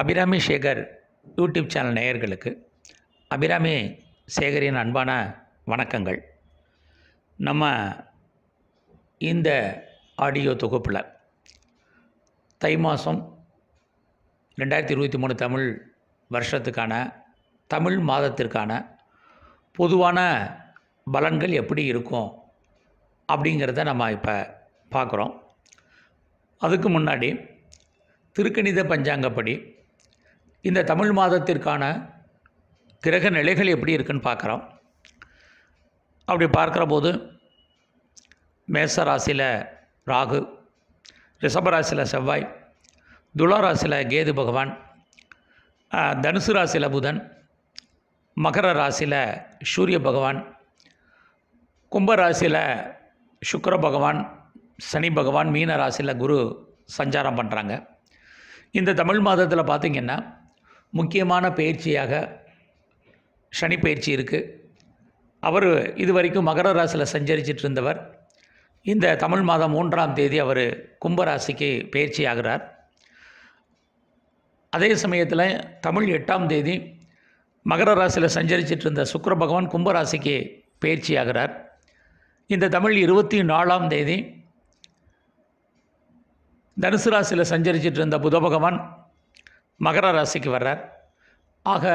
Abirami Sekar YouTube channel நேயர்களுக்கு அபிராமி சேகரின் அன்பான வணக்கங்கள் நம்ம இந்த ஆடியோ தொகுப்பில் தை மாதம் ரெண்டாயிரத்தி இருபத்தி மூணு தமிழ் வருஷத்துக்கான தமிழ் மாதத்திற்கான பொதுவான பலன்கள் எப்படி இருக்கும் அப்படிங்கிறத நம்ம இப்போ பார்க்குறோம் அதுக்கு முன்னாடி திருக்கணித பஞ்சாங்கப்படி இந்த தமிழ் மாதத்திற்கான கிரக நிலைகள் எப்படி இருக்குன்னு பார்க்குறோம் அப்படி பார்க்குற போது மேச ராகு ரிஷபராசியில் செவ்வாய் துலா கேது பகவான் தனுசு ராசியில் புதன் மகர ராசியில் சூரிய பகவான் கும்ப ராசியில் சுக்கர பகவான் சனி பகவான் மீன ராசியில் குரு சஞ்சாரம் பண்ணுறாங்க இந்த தமிழ் மாதத்தில் பார்த்திங்கன்னா முக்கியமான பயிற்சியாக சனி பயிற்சி இருக்குது அவர் இது வரைக்கும் மகர ராசியில் சஞ்சரிச்சிட்டு இருந்தவர் இந்த தமிழ் மாதம் மூன்றாம் தேதி அவர் கும்பராசிக்கு பயிற்சி ஆகிறார் அதே சமயத்தில் தமிழ் எட்டாம் தேதி மகர ராசியில் சஞ்சரிச்சிட்டு இருந்த சுக்கர பகவான் கும்பராசிக்கு பயிற்சி ஆகிறார் இந்த தமிழ் இருபத்தி நாலாம் தேதி தனுசு ராசியில் சஞ்சரிச்சிட்டு இருந்த புத பகவான் மகர ராசிக்கு வர்றார் ஆக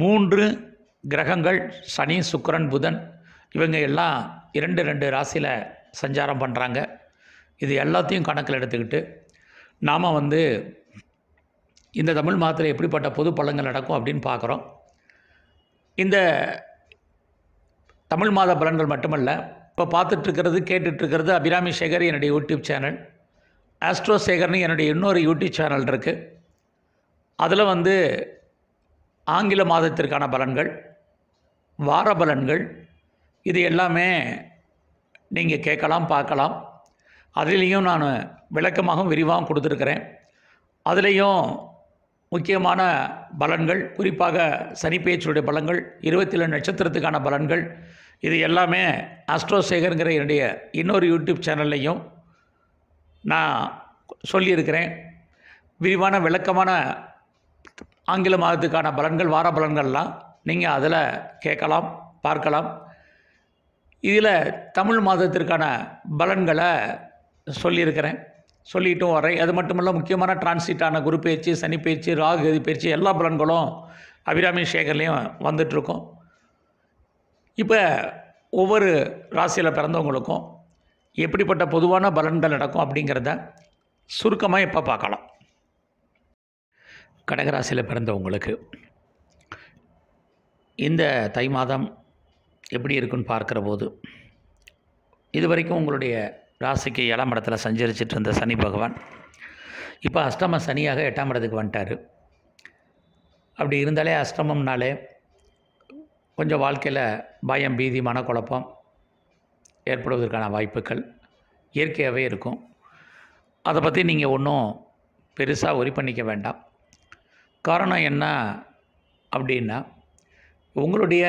மூன்று கிரகங்கள் சனி சுக்கரன் புதன் இவங்க எல்லாம் இரண்டு ரெண்டு ராசியில் சஞ்சாரம் பண்ணுறாங்க இது எல்லாத்தையும் கணக்கில் எடுத்துக்கிட்டு நாம் வந்து இந்த தமிழ் மாதத்தில் எப்படிப்பட்ட பொது பலங்கள் நடக்கும் அப்படின்னு பார்க்குறோம் இந்த தமிழ் மாத பலன்கள் மட்டுமல்ல இப்போ பார்த்துட்ருக்கிறது கேட்டுட்ருக்கிறது அபிராமி சேகர் என்னுடைய யூடியூப் சேனல் ஆஸ்ட்ரோ சேகர்னு என்னுடைய இன்னொரு யூடியூப் சேனல் இருக்குது அதில் வந்து ஆங்கில மாதத்திற்கான பலன்கள் வார பலன்கள் இது எல்லாமே நீங்கள் கேட்கலாம் பார்க்கலாம் அதுலேயும் நான் விளக்கமாகவும் விரிவாகவும் கொடுத்துருக்கிறேன் அதுலேயும் முக்கியமான பலன்கள் குறிப்பாக சனி பேச்சுடைய பலன்கள் இருபத்தி ஏழு நட்சத்திரத்துக்கான பலன்கள் இது எல்லாமே அஸ்ட்ரோசேகருங்கிற என்னுடைய இன்னொரு யூடியூப் சேனல்லையும் நான் சொல்லியிருக்கிறேன் விரிவான விளக்கமான ஆங்கில மாதத்துக்கான பலன்கள் வார பலன்கள்லாம் நீங்கள் அதில் கேட்கலாம் பார்க்கலாம் இதில் தமிழ் மாதத்திற்கான பலன்களை சொல்லியிருக்கிறேன் சொல்லிட்டும் வரேன் அது மட்டும் இல்லை முக்கியமான டிரான்சிட்டான குரு பயிற்சி சனி பயிற்சி ராகு எதி பயிற்சி எல்லா பலன்களும் அபிராமி சேகர்லேயும் வந்துட்ருக்கோம் இப்போ ஒவ்வொரு ராசியில் பிறந்தவங்களுக்கும் எப்படிப்பட்ட பொதுவான பலன்கள் நடக்கும் அப்படிங்கிறத சுருக்கமாக இப்போ பார்க்கலாம் கடகராசியில் பிறந்தவங்களுக்கு இந்த தை மாதம் எப்படி இருக்குன்னு பார்க்குற போது இது வரைக்கும் உங்களுடைய ராசிக்கு ஏழாம் இடத்துல சஞ்சரிச்சிட்டு இருந்த சனி பகவான் இப்போ அஷ்டம சனியாக எட்டாம் இடத்துக்கு வந்துட்டார் அப்படி இருந்தாலே அஷ்டமம்னாலே கொஞ்சம் வாழ்க்கையில் பயம் பீதி மனக்குழப்பம் ஏற்படுவதற்கான வாய்ப்புகள் இயற்கையாகவே இருக்கும் அதை பற்றி நீங்கள் ஒன்றும் பெருசாக ஒரி பண்ணிக்க வேண்டாம் காரணம் என்ன அப்படின்னா உங்களுடைய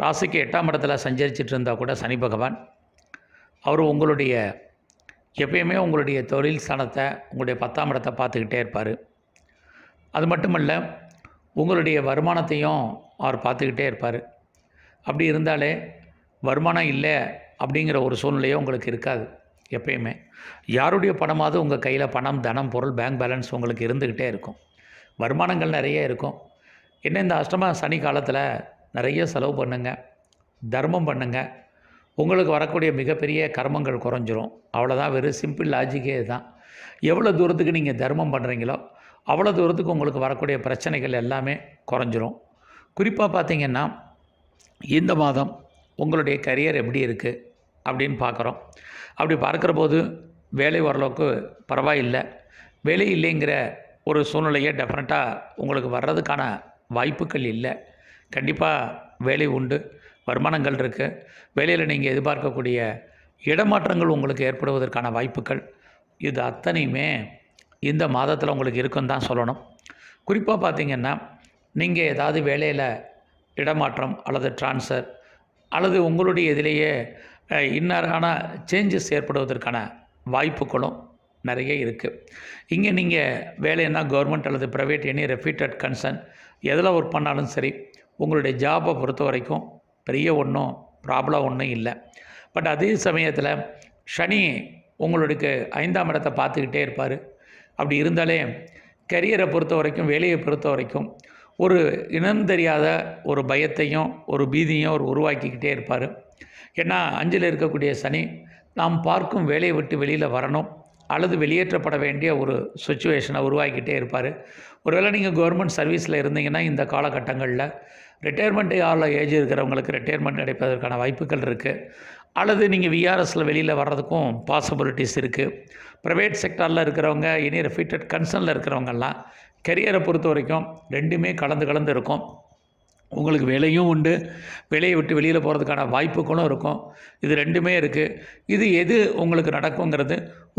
ராசிக்கு எட்டாம் இடத்துல சஞ்சரிச்சிட்டு இருந்தால் கூட சனி பகவான் அவர் உங்களுடைய எப்பயுமே உங்களுடைய தொழில் ஸ்தானத்தை உங்களுடைய பத்தாம் இடத்தை பார்த்துக்கிட்டே இருப்பார் அது மட்டும் இல்லை உங்களுடைய வருமானத்தையும் அவர் பார்த்துக்கிட்டே இருப்பார் அப்படி இருந்தாலே வருமானம் இல்லை அப்படிங்கிற ஒரு சூழ்நிலையோ உங்களுக்கு இருக்காது எப்பயுமே யாருடைய பணமாவது உங்கள் கையில் பணம் தனம் பொருள் பேங்க் பேலன்ஸ் உங்களுக்கு இருந்துக்கிட்டே இருக்கும் வருமானங்கள் நிறைய இருக்கும் என்ன இந்த அஷ்டம சனி காலத்தில் நிறைய செலவு பண்ணுங்கள் தர்மம் பண்ணுங்க உங்களுக்கு வரக்கூடிய மிகப்பெரிய கர்மங்கள் குறைஞ்சிரும் அவ்வளோதான் வெறும் சிம்பிள் லாஜிக்கே தான் எவ்வளோ தூரத்துக்கு நீங்கள் தர்மம் பண்ணுறீங்களோ அவ்வளோ தூரத்துக்கு உங்களுக்கு வரக்கூடிய பிரச்சனைகள் எல்லாமே குறைஞ்சிரும் குறிப்பாக பார்த்திங்கன்னா இந்த மாதம் உங்களுடைய கரியர் எப்படி இருக்குது அப்படின்னு பார்க்குறோம் அப்படி பார்க்குற போது வேலை ஓரளவுக்கு பரவாயில்லை வேலை இல்லைங்கிற ஒரு சூழ்நிலையே டெஃபினட்டாக உங்களுக்கு வர்றதுக்கான வாய்ப்புகள் இல்லை கண்டிப்பாக வேலை உண்டு வருமானங்கள் இருக்குது வேலையில் நீங்கள் எதிர்பார்க்கக்கூடிய இடமாற்றங்கள் உங்களுக்கு ஏற்படுவதற்கான வாய்ப்புகள் இது அத்தனையுமே இந்த மாதத்தில் உங்களுக்கு இருக்குன்னு தான் சொல்லணும் குறிப்பாக பார்த்திங்கன்னா நீங்கள் ஏதாவது வேலையில் இடமாற்றம் அல்லது டிரான்ஸ்ஃபர் அல்லது உங்களுடைய இதிலேயே இன்னரான சேஞ்சஸ் ஏற்படுவதற்கான வாய்ப்புகளும் நிறைய இருக்குது இங்கே நீங்கள் வேலைன்னா கவர்மெண்ட் அல்லது ப்ரைவேட் எனி ரெப்யூட்டட் கன்சர்ன் எதில் ஒர்க் பண்ணாலும் சரி உங்களுடைய ஜாபை பொறுத்த வரைக்கும் பெரிய ஒன்றும் ப்ராப்ளம் ஒன்றும் இல்லை பட் அதே சமயத்தில் சனி உங்களுக்கு ஐந்தாம் இடத்தை பார்த்துக்கிட்டே இருப்பார் அப்படி இருந்தாலே கரியரை பொறுத்த வரைக்கும் வேலையை பொறுத்த வரைக்கும் ஒரு இனம் தெரியாத ஒரு பயத்தையும் ஒரு பீதியும் ஒரு உருவாக்கிக்கிட்டே இருப்பார் ஏன்னா அஞ்சில் இருக்கக்கூடிய சனி நாம் பார்க்கும் வேலையை விட்டு வெளியில் வரணும் அல்லது வெளியேற்றப்பட வேண்டிய ஒரு சுச்சுவேஷனை உருவாக்கிட்டே இருப்பார் ஒருவேளை நீங்கள் கவர்மெண்ட் சர்வீஸில் இருந்தீங்கன்னா இந்த காலகட்டங்களில் ரிட்டையர்மெண்ட் ஆள் ஏஜ் இருக்கிறவங்களுக்கு ரிட்டையர்மெண்ட் கிடைப்பதற்கான வாய்ப்புகள் இருக்குது அல்லது நீங்கள் விஆர்எஸில் வெளியில் வர்றதுக்கும் பாசிபிலிட்டிஸ் இருக்குது ப்ரைவேட் செக்டாரில் இருக்கிறவங்க இனி ஃபிட்டட் கன்சர்னில் இருக்கிறவங்கெல்லாம் கெரியரை பொறுத்த வரைக்கும் ரெண்டுமே கலந்து கலந்து இருக்கும் உங்களுக்கு விலையும் உண்டு விலையை விட்டு வெளியில் போகிறதுக்கான வாய்ப்புகளும் இருக்கும் இது ரெண்டுமே இருக்குது இது எது உங்களுக்கு நடக்குங்கிறது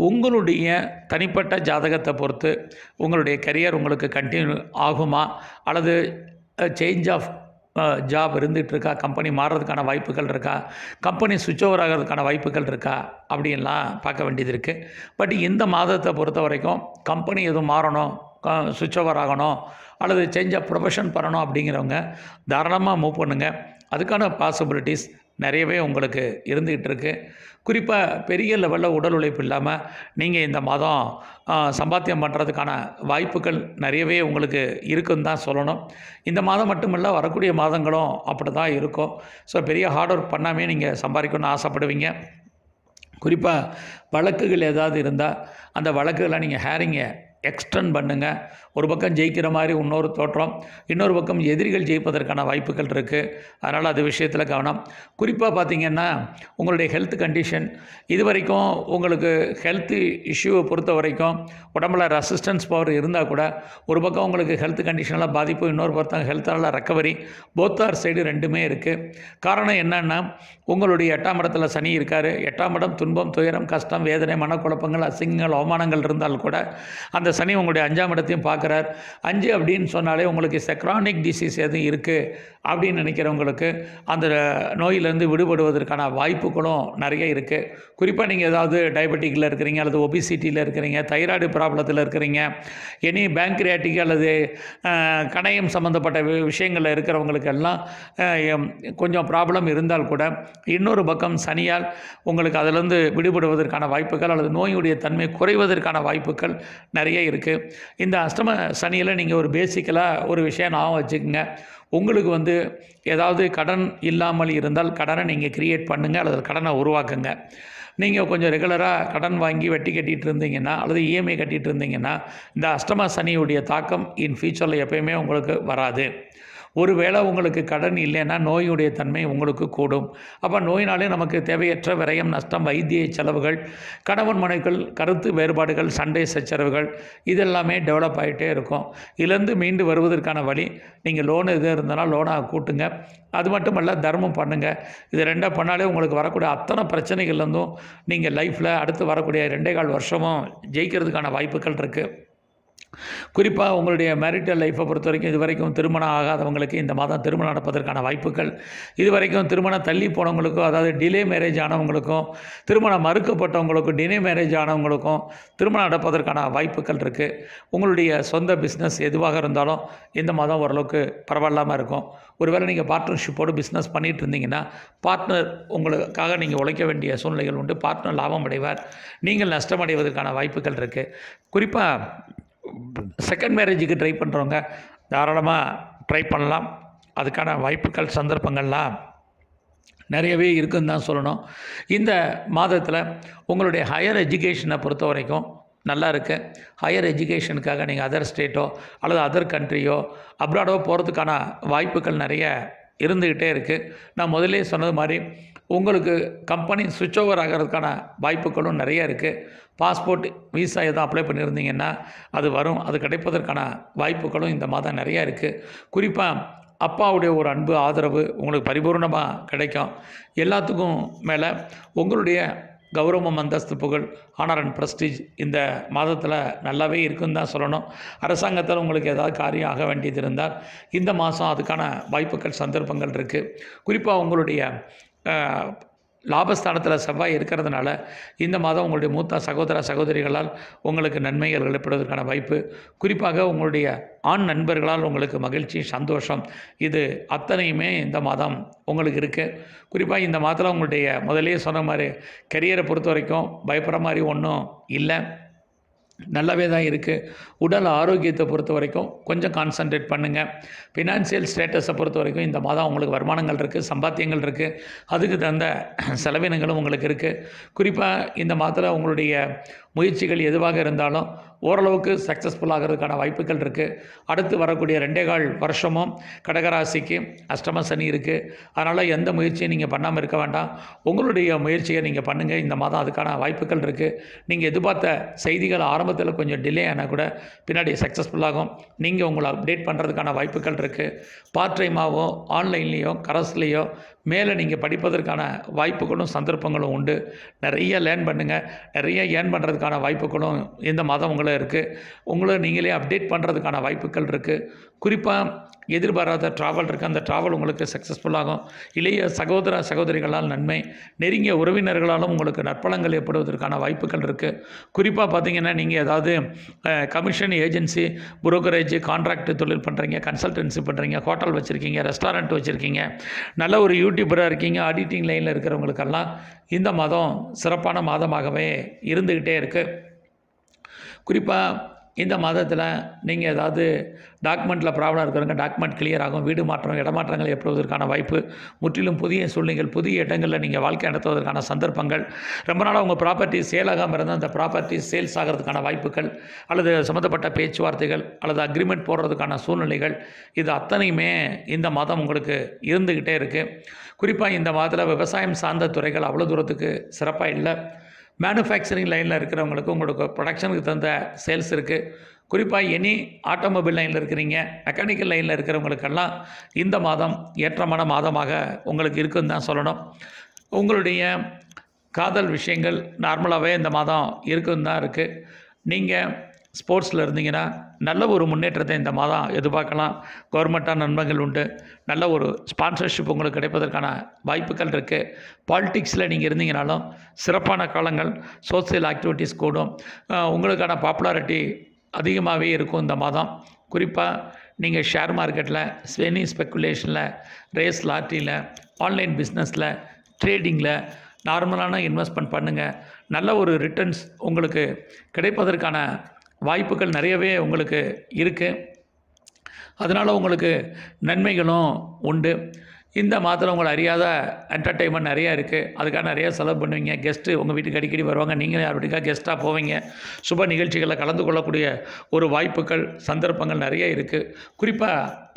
உங்களுடைய தனிப்பட்ட ஜாதகத்தை பொறுத்து உங்களுடைய கரியர் உங்களுக்கு கண்டினியூ ஆகுமா அல்லது சேஞ்ச் ஆஃப் ஜாப் இருந்துகிட்ருக்கா கம்பெனி மாறுறதுக்கான வாய்ப்புகள் இருக்கா கம்பெனி சுவிட்ச் ஓவர் ஆகிறதுக்கான வாய்ப்புகள் இருக்கா அப்படின்லாம் பார்க்க வேண்டியது இருக்குது பட் இந்த மாதத்தை பொறுத்த வரைக்கும் கம்பெனி எதுவும் மாறணும் சுவிச் ஓவர் ஆகணும் அல்லது சேஞ்ச் ஆஃப் ப்ரொஃபஷன் பண்ணணும் அப்படிங்கிறவங்க தாராளமாக மூவ் பண்ணுங்கள் அதுக்கான பாசிபிலிட்டிஸ் நிறையவே உங்களுக்கு இருந்துக்கிட்டு இருக்குது குறிப்பாக பெரிய லெவலில் உடல் உழைப்பு இல்லாமல் நீங்கள் இந்த மாதம் சம்பாத்தியம் பண்ணுறதுக்கான வாய்ப்புகள் நிறையவே உங்களுக்கு இருக்குன்னு தான் சொல்லணும் இந்த மாதம் மட்டுமில்ல வரக்கூடிய மாதங்களும் அப்படி தான் இருக்கும் ஸோ பெரிய ஹார்ட் ஒர்க் பண்ணாமே நீங்கள் சம்பாதிக்கணும்னு ஆசைப்படுவீங்க குறிப்பாக வழக்குகள் ஏதாவது இருந்தால் அந்த வழக்குகளை நீங்கள் ஹேரிங்கை எக்ஸ்டெண்ட் பண்ணுங்கள் ஒரு பக்கம் ஜெயிக்கிற மாதிரி இன்னொரு தோற்றம் இன்னொரு பக்கம் எதிரிகள் ஜெயிப்பதற்கான வாய்ப்புகள் இருக்குது அதனால் அது விஷயத்தில் கவனம் குறிப்பாக பார்த்திங்கன்னா உங்களுடைய ஹெல்த் கண்டிஷன் இது வரைக்கும் உங்களுக்கு ஹெல்த் இஷ்யூவை பொறுத்த வரைக்கும் உடம்புல ரெசிஸ்டன்ஸ் பவர் இருந்தால் கூட ஒரு பக்கம் உங்களுக்கு ஹெல்த் கண்டிஷனில் பாதிப்பு இன்னொரு பக்கம் ஹெல்த்தால் ரெக்கவரி போத்தார் சைடு ரெண்டுமே இருக்குது காரணம் என்னென்னா உங்களுடைய எட்டாம் இடத்துல சனி இருக்கார் எட்டாம் இடம் துன்பம் துயரம் கஷ்டம் வேதனை மனக்குழப்பங்கள் அசிங்கங்கள் அவமானங்கள் இருந்தால் கூட அந்த சனி உங்களுடைய அஞ்சாம் இடத்தையும் பார்க்குறார் அஞ்சு அப்படின்னு சொன்னாலே உங்களுக்கு செக்ரானிக் டிசீஸ் எதுவும் இருக்குது அப்படின்னு நினைக்கிறவங்களுக்கு அந்த நோயிலேருந்து விடுபடுவதற்கான வாய்ப்புகளும் நிறைய இருக்குது குறிப்பாக நீங்கள் ஏதாவது டயபெட்டிக்கில் இருக்கிறீங்க அல்லது ஒபிசிட்டியில் இருக்கிறீங்க தைராய்டு ப்ராப்ளத்தில் இருக்கிறீங்க எனி பேங்க்ரியாட்டிக் அல்லது கணையம் சம்மந்தப்பட்ட விஷயங்களில் இருக்கிறவங்களுக்கு எல்லாம் கொஞ்சம் ப்ராப்ளம் இருந்தால் கூட இன்னொரு பக்கம் சனியால் உங்களுக்கு அதிலிருந்து விடுபடுவதற்கான வாய்ப்புகள் அல்லது நோயுடைய தன்மை குறைவதற்கான வாய்ப்புகள் நிறைய இருக்குது இந்த அஷ்டம சனியில் நீங்கள் ஒரு பேசிக்கலாக ஒரு விஷயம் ஞாபகம் வச்சுக்கோங்க உங்களுக்கு வந்து ஏதாவது கடன் இல்லாமல் இருந்தால் கடனை நீங்கள் க்ரியேட் பண்ணுங்கள் அல்லது கடனை உருவாக்குங்க நீங்கள் கொஞ்சம் ரெகுலராக கடன் வாங்கி வெட்டி கட்டிகிட்டு இருந்தீங்கன்னா அல்லது இஎம்ஐ e கட்டிகிட்டு இருந்தீங்கன்னா இந்த அஷ்டம சனியுடைய தாக்கம் இன் ஃபியூச்சரில் எப்போயுமே உங்களுக்கு வராது ஒருவேளை உங்களுக்கு கடன் இல்லைன்னா நோயுடைய தன்மை உங்களுக்கு கூடும் அப்போ நோயினாலே நமக்கு தேவையற்ற விரயம் நஷ்டம் வைத்திய செலவுகள் கணவன் மனைகள் கருத்து வேறுபாடுகள் சண்டை சச்சரவுகள் இதெல்லாமே டெவலப் ஆகிட்டே இருக்கும் இதுலேருந்து மீண்டு வருவதற்கான வழி நீங்கள் லோன் எது இருந்தாலும் லோனாக கூட்டுங்க அது மட்டும் தர்மம் பண்ணுங்கள் இது ரெண்டாக பண்ணாலே உங்களுக்கு வரக்கூடிய அத்தனை பிரச்சனைகள்லேருந்தும் நீங்கள் லைஃப்பில் அடுத்து வரக்கூடிய ரெண்டே கால் வருஷமும் ஜெயிக்கிறதுக்கான வாய்ப்புகள் இருக்குது குறிப்பாக உங்களுடைய மேரிட்டல் லைஃப்பை பொறுத்த வரைக்கும் இது வரைக்கும் திருமணம் ஆகாதவங்களுக்கு இந்த மாதம் திருமணம் நடப்பதற்கான வாய்ப்புகள் இது வரைக்கும் திருமணம் தள்ளி போனவங்களுக்கும் அதாவது டிலே மேரேஜ் ஆனவங்களுக்கும் திருமணம் மறுக்கப்பட்டவங்களுக்கும் டிலே மேரேஜ் ஆனவங்களுக்கும் திருமணம் நடப்பதற்கான வாய்ப்புகள் இருக்குது உங்களுடைய சொந்த பிஸ்னஸ் எதுவாக இருந்தாலும் இந்த மாதம் ஓரளவுக்கு பரவாயில்லாமல் இருக்கும் ஒருவேளை நீங்கள் பார்ட்னர்ஷிப்போடு பிஸ்னஸ் பண்ணிகிட்டு இருந்தீங்கன்னா பார்ட்னர் உங்களுக்காக நீங்கள் உழைக்க வேண்டிய சூழ்நிலைகள் உண்டு பார்ட்னர் லாபம் அடைவார் நீங்கள் நஷ்டமடைவதற்கான வாய்ப்புகள் இருக்குது குறிப்பாக செகண்ட் மேரேஜுக்கு ட்ரை பண்ணுறவங்க தாராளமாக ட்ரை பண்ணலாம் அதுக்கான வாய்ப்புகள் சந்தர்ப்பங்கள்லாம் நிறையவே இருக்குன்னு தான் சொல்லணும் இந்த மாதத்தில் உங்களுடைய ஹையர் எஜுகேஷனை பொறுத்த வரைக்கும் நல்லா இருக்குது ஹையர் எஜுகேஷனுக்காக நீங்கள் அதர் ஸ்டேட்டோ அல்லது அதர் கண்ட்ரியோ அப்ராடோ போகிறதுக்கான வாய்ப்புகள் நிறைய இருந்துக்கிட்டே இருக்குது நான் முதலே சொன்னது மாதிரி உங்களுக்கு கம்பெனி சுவிட்ச் ஓவர் ஆகிறதுக்கான வாய்ப்புகளும் நிறைய இருக்குது பாஸ்போர்ட் விசா எதாவது அப்ளை பண்ணியிருந்தீங்கன்னா அது வரும் அது கிடைப்பதற்கான வாய்ப்புகளும் இந்த மாதம் நிறையா இருக்குது குறிப்பாக அப்பாவுடைய ஒரு அன்பு ஆதரவு உங்களுக்கு பரிபூர்ணமாக கிடைக்கும் எல்லாத்துக்கும் மேலே உங்களுடைய கௌரவம் அந்தஸ்து புகழ் ஆனர் அண்ட் ப்ரெஸ்டீஜ் இந்த மாதத்தில் நல்லாவே இருக்குன்னு தான் சொல்லணும் அரசாங்கத்தில் உங்களுக்கு ஏதாவது காரியம் ஆக வேண்டியது இருந்தால் இந்த மாதம் அதுக்கான வாய்ப்புகள் சந்தர்ப்பங்கள் இருக்குது குறிப்பாக உங்களுடைய லாபஸ்தானத்தில் செவ்வாய் இருக்கிறதுனால இந்த மாதம் உங்களுடைய மூத்த சகோதர சகோதரிகளால் உங்களுக்கு நன்மைகள் ஏற்படுவதற்கான வாய்ப்பு குறிப்பாக உங்களுடைய ஆண் நண்பர்களால் உங்களுக்கு மகிழ்ச்சி சந்தோஷம் இது அத்தனையுமே இந்த மாதம் உங்களுக்கு இருக்குது குறிப்பாக இந்த மாதத்தில் உங்களுடைய முதலே சொன்ன மாதிரி கரியரை பொறுத்த வரைக்கும் பயப்படுற மாதிரி ஒன்றும் இல்லை நல்லாவே தான் இருக்குது உடல் ஆரோக்கியத்தை பொறுத்த வரைக்கும் கொஞ்சம் கான்சன்ட்ரேட் பண்ணுங்கள் ஃபினான்சியல் ஸ்டேட்டஸை பொறுத்த வரைக்கும் இந்த மாதம் உங்களுக்கு வருமானங்கள் இருக்குது சம்பாத்தியங்கள் இருக்குது அதுக்கு தகுந்த செலவினங்களும் உங்களுக்கு இருக்குது குறிப்பாக இந்த மாதத்தில் உங்களுடைய முயற்சிகள் எதுவாக இருந்தாலும் ஓரளவுக்கு சக்ஸஸ்ஃபுல் ஆகிறதுக்கான வாய்ப்புகள் இருக்குது அடுத்து வரக்கூடிய ரெண்டே கால் வருஷமும் கடகராசிக்கு அஷ்டம சனி இருக்குது அதனால் எந்த முயற்சியும் நீங்கள் பண்ணாமல் இருக்க வேண்டாம் உங்களுடைய முயற்சியை நீங்கள் பண்ணுங்கள் இந்த மாதம் அதுக்கான வாய்ப்புகள் இருக்குது நீங்கள் எதிர்பார்த்த செய்திகள் ஆரம்பத்தில் கொஞ்சம் டிலே ஆனால் கூட பின்னாடி சக்ஸஸ்ஃபுல்லாகும் நீங்கள் உங்களை அப்டேட் பண்ணுறதுக்கான வாய்ப்புகள் இருக்குது பார்ட் டைமாகவும் ஆன்லைன்லேயோ கரஸ்லேயோ மேலே நீங்கள் படிப்பதற்கான வாய்ப்புகளும் சந்தர்ப்பங்களும் உண்டு நிறைய லேர்ன் பண்ணுங்கள் நிறைய ஏர்ன் பண்ணுறதுக்கான வாய்ப்புகளும் இந்த மாதம் உங்களை இருக்குது உங்களை நீங்களே அப்டேட் பண்ணுறதுக்கான வாய்ப்புகள் இருக்குது குறிப்பாக எதிர்பாராத ட்ராவல் இருக்குது அந்த ட்ராவல் உங்களுக்கு சக்ஸஸ்ஃபுல்லாகும் இளைய சகோதர சகோதரிகளால் நன்மை நெருங்கிய உறவினர்களாலும் உங்களுக்கு நற்பலங்கள் ஏற்படுவதற்கான வாய்ப்புகள் இருக்குது குறிப்பாக பார்த்தீங்கன்னா நீங்கள் ஏதாவது கமிஷன் ஏஜென்சி புரோக்கரேஜ் கான்ட்ராக்ட் தொழில் பண்ணுறீங்க கன்சல்டன்சி பண்ணுறீங்க ஹோட்டல் வச்சுருக்கீங்க ரெஸ்டாரண்ட் வச்சுருக்கீங்க நல்ல ஒரு யூடியூபராக இருக்கீங்க ஆடிட்டிங் லைனில் இருக்கிறவங்களுக்கெல்லாம் இந்த மாதம் சிறப்பான மாதமாகவே இருந்துக்கிட்டே இருக்குது குறிப்பாக இந்த மாதத்தில் நீங்கள் ஏதாவது டாக்குமெண்ட்டில் ப்ராப்ளம் இருக்கிறவங்க டாக்குமெண்ட் கிளியர் ஆகும் வீடு மாற்றம் இடமாற்றங்கள் ஏற்படுவதற்கான வாய்ப்பு முற்றிலும் புதிய சூழ்நிலைகள் புதிய இடங்களில் நீங்கள் வாழ்க்கை நடத்துவதற்கான சந்தர்ப்பங்கள் ரொம்ப நாளாக உங்கள் ப்ராப்பர்ட்டி சேல் ஆகாமல் இருந்தால் அந்த ப்ராப்பர்ட்டி சேல்ஸ் ஆகிறதுக்கான வாய்ப்புகள் அல்லது சம்மந்தப்பட்ட பேச்சுவார்த்தைகள் அல்லது அக்ரிமெண்ட் போடுறதுக்கான சூழ்நிலைகள் இது அத்தனையுமே இந்த மாதம் உங்களுக்கு இருந்துக்கிட்டே இருக்குது குறிப்பாக இந்த மாதத்தில் விவசாயம் சார்ந்த துறைகள் அவ்வளோ தூரத்துக்கு சிறப்பாக இல்லை மேனுஃபேக்சரிங் லைனில் இருக்கிறவங்களுக்கு உங்களுக்கு ப்ரொடக்ஷனுக்கு தகுந்த சேல்ஸ் இருக்குது குறிப்பாக எனி ஆட்டோமொபைல் லைனில் இருக்கிறீங்க மெக்கானிக்கல் லைனில் இருக்கிறவங்களுக்கெல்லாம் இந்த மாதம் ஏற்றமான மாதமாக உங்களுக்கு இருக்குன்னு தான் சொல்லணும் உங்களுடைய காதல் விஷயங்கள் நார்மலாகவே இந்த மாதம் இருக்குன்னு தான் இருக்குது நீங்கள் ஸ்போர்ட்ஸில் இருந்தீங்கன்னா நல்ல ஒரு முன்னேற்றத்தை இந்த மாதம் எதிர்பார்க்கலாம் கவர்மெண்ட்டான நன்மைகள் உண்டு நல்ல ஒரு ஸ்பான்சர்ஷிப் உங்களுக்கு கிடைப்பதற்கான வாய்ப்புகள் இருக்குது பாலிட்டிக்ஸில் நீங்கள் இருந்தீங்கனாலும் சிறப்பான காலங்கள் சோசியல் ஆக்டிவிட்டீஸ் கூடும் உங்களுக்கான பாப்புலாரிட்டி அதிகமாகவே இருக்கும் இந்த மாதம் குறிப்பாக நீங்கள் ஷேர் மார்க்கெட்டில் ஸ்வெனி ஸ்பெக்குலேஷனில் ரேஸ் லாட்டரியில் ஆன்லைன் பிஸ்னஸில் ட்ரேடிங்கில் நார்மலான இன்வெஸ்ட்மெண்ட் பண்ணுங்கள் நல்ல ஒரு ரிட்டர்ன்ஸ் உங்களுக்கு கிடைப்பதற்கான வாய்ப்புகள் நிறையவே உங்களுக்கு இருக்குது அதனால் உங்களுக்கு நன்மைகளும் உண்டு இந்த மாதத்தில் உங்களை அறியாத என்டர்டெயின்மெண்ட் நிறையா இருக்குது அதுக்காக நிறையா செலவு பண்ணுவீங்க கெஸ்ட்டு உங்கள் வீட்டுக்கு அடிக்கடி வருவாங்க நீங்களும் யார் வீட்டுக்காக கெஸ்ட்டாக போவீங்க சுப நிகழ்ச்சிகளில் கலந்து கொள்ளக்கூடிய ஒரு வாய்ப்புகள் சந்தர்ப்பங்கள் நிறைய இருக்குது குறிப்பாக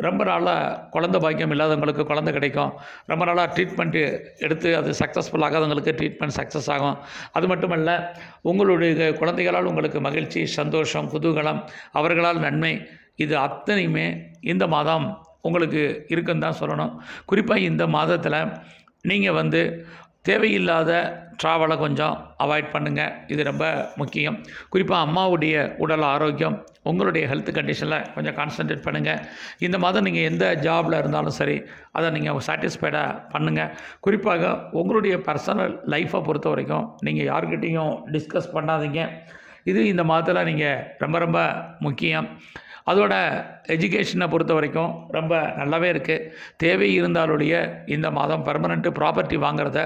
ரொம்ப நாளாக குழந்த பாக்கியம் இல்லாதவங்களுக்கு குழந்தை கிடைக்கும் ரொம்ப நாளாக ட்ரீட்மெண்ட்டு எடுத்து அது சக்ஸஸ்ஃபுல் ஆகாதவங்களுக்கு ட்ரீட்மெண்ட் சக்ஸஸ் ஆகும் அது மட்டும் இல்லை உங்களுடைய குழந்தைகளால் உங்களுக்கு மகிழ்ச்சி சந்தோஷம் குதூகலம் அவர்களால் நன்மை இது அத்தனையுமே இந்த மாதம் உங்களுக்கு இருக்குன்னு தான் சொல்லணும் குறிப்பாக இந்த மாதத்தில் நீங்கள் வந்து தேவையில்லாத ட்ராவலை கொஞ்சம் அவாய்ட் பண்ணுங்கள் இது ரொம்ப முக்கியம் குறிப்பாக அம்மாவுடைய உடல் ஆரோக்கியம் உங்களுடைய ஹெல்த் கண்டிஷனில் கொஞ்சம் கான்சன்ட்ரேட் பண்ணுங்கள் இந்த மாதம் நீங்கள் எந்த ஜாபில் இருந்தாலும் சரி அதை நீங்கள் சாட்டிஸ்ஃபைடாக பண்ணுங்கள் குறிப்பாக உங்களுடைய பர்சனல் லைஃப்பை பொறுத்த வரைக்கும் நீங்கள் யார்கிட்டேயும் டிஸ்கஸ் பண்ணாதீங்க இது இந்த மாதத்தில் நீங்கள் ரொம்ப ரொம்ப முக்கியம் அதோட எஜுகேஷனை பொறுத்த வரைக்கும் ரொம்ப நல்லாவே இருக்குது தேவை இருந்தாலுடைய இந்த மாதம் பர்மனெண்ட்டு ப்ராப்பர்ட்டி வாங்குறத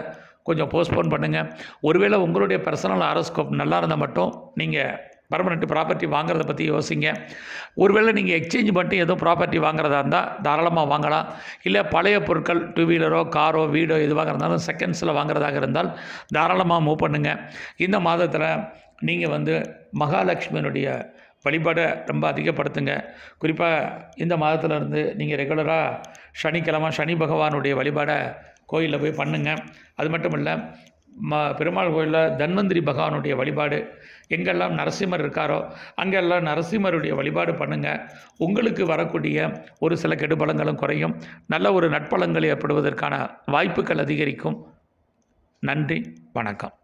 கொஞ்சம் போஸ்ட்போன் பண்ணுங்கள் ஒருவேளை உங்களுடைய பர்சனல் ஆரோஸ்கோப் நல்லா இருந்தால் மட்டும் நீங்கள் பர்மனெண்ட் ப்ராப்பர்ட்டி வாங்குறத பற்றி யோசிங்க ஒருவேளை நீங்கள் எக்ஸ்சேஞ்ச் பண்ணிட்டு எதுவும் ப்ராப்பர்ட்டி வாங்குறதா இருந்தால் தாராளமாக வாங்கலாம் இல்லை பழைய பொருட்கள் டூ வீலரோ காரோ வீடோ எது வாங்குறதாலும் செகண்ட்ஸில் வாங்குறதாக இருந்தால் தாராளமாக மூவ் பண்ணுங்கள் இந்த மாதத்தில் நீங்கள் வந்து மகாலட்சுமியினுடைய வழிபாடை ரொம்ப அதிகப்படுத்துங்க குறிப்பாக இந்த மாதத்தில் இருந்து நீங்கள் ரெகுலராக சனிக்கிழமை சனி பகவானுடைய வழிபாடை கோயிலில் போய் பண்ணுங்கள் அது மட்டும் இல்லை ம பெருமாள் கோயிலில் தன்வந்திரி பகவானுடைய வழிபாடு எங்கெல்லாம் நரசிம்மர் இருக்காரோ அங்கெல்லாம் நரசிம்மருடைய வழிபாடு பண்ணுங்கள் உங்களுக்கு வரக்கூடிய ஒரு சில கெடுபலங்களும் குறையும் நல்ல ஒரு நட்பலங்கள் ஏற்படுவதற்கான வாய்ப்புகள் அதிகரிக்கும் நன்றி வணக்கம்